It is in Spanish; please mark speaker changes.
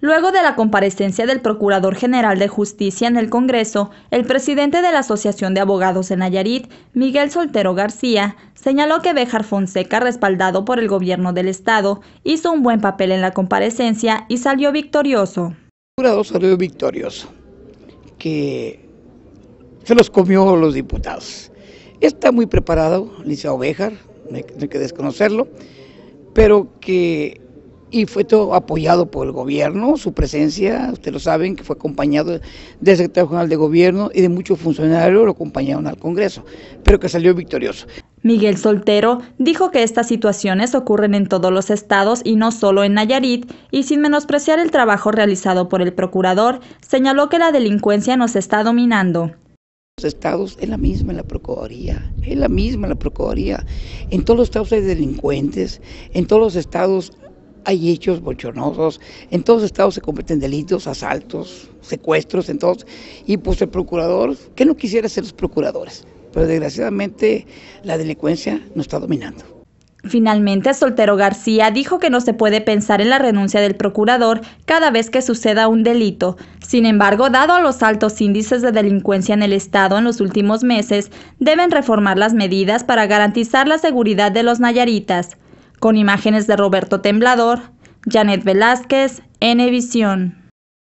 Speaker 1: Luego de la comparecencia del Procurador General de Justicia en el Congreso, el presidente de la Asociación de Abogados en Nayarit, Miguel Soltero García, señaló que Béjar Fonseca, respaldado por el gobierno del Estado, hizo un buen papel en la comparecencia y salió
Speaker 2: victorioso. El procurador salió victorioso, que se los comió los diputados. Está muy preparado, dice Béjar, no hay que desconocerlo, pero que y fue todo apoyado por el gobierno, su presencia, ustedes lo saben, que fue acompañado del secretario general de gobierno y de muchos funcionarios lo acompañaron al Congreso, pero que salió victorioso.
Speaker 1: Miguel Soltero dijo que estas situaciones ocurren en todos los estados y no solo en Nayarit, y sin menospreciar el trabajo realizado por el procurador, señaló que la delincuencia nos está dominando
Speaker 2: los estados es la misma la Procuraduría, es la misma la Procuraduría. En todos los estados hay delincuentes, en todos los estados hay hechos bochonosos. en todos estados se cometen delitos, asaltos, secuestros, todos. y pues el procurador, que no quisiera ser los procuradores? Pero desgraciadamente la delincuencia nos está dominando.
Speaker 1: Finalmente, Soltero García dijo que no se puede pensar en la renuncia del procurador cada vez que suceda un delito. Sin embargo, dado a los altos índices de delincuencia en el Estado en los últimos meses, deben reformar las medidas para garantizar la seguridad de los nayaritas con imágenes de Roberto Temblador, Janet Velázquez, N Visión.